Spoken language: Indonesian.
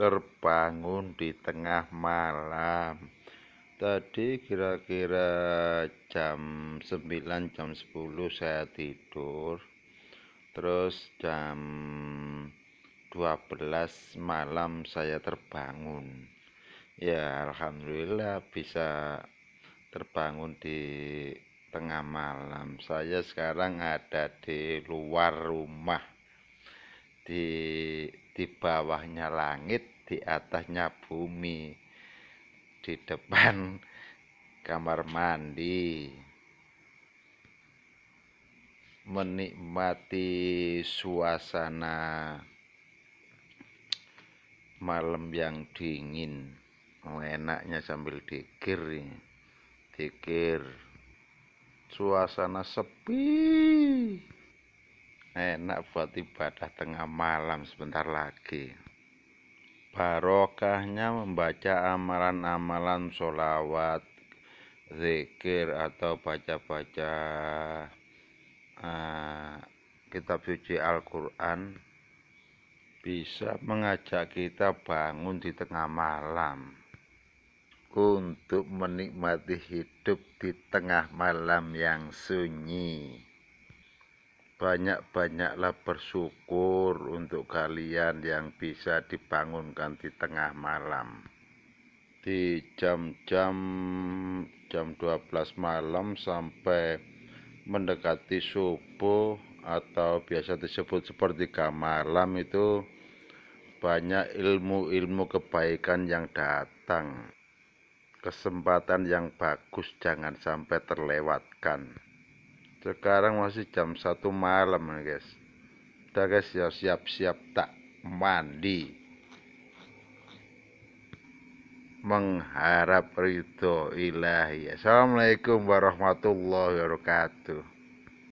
terbangun di tengah malam tadi kira-kira jam 9 jam 10 saya tidur terus jam 12 malam saya terbangun ya Alhamdulillah bisa terbangun di tengah malam saya sekarang ada di luar rumah di di bawahnya langit, di atasnya bumi, di depan kamar mandi, menikmati suasana malam yang dingin. enaknya sambil dikir, dikir. Suasana sepi enak buat ibadah tengah malam sebentar lagi barokahnya membaca amalan-amalan sholawat zikir atau baca-baca uh, kitab suci Al-Quran bisa mengajak kita bangun di tengah malam untuk menikmati hidup di tengah malam yang sunyi banyak-banyaklah bersyukur untuk kalian yang bisa dibangunkan di tengah malam. Di jam-jam jam 12 malam sampai mendekati subuh atau biasa disebut seperti malam itu banyak ilmu-ilmu kebaikan yang datang. Kesempatan yang bagus jangan sampai terlewatkan sekarang masih jam 1 malam guys kita guys ya siap-siap tak mandi mengharap ridho ilahi assalamualaikum warahmatullahi wabarakatuh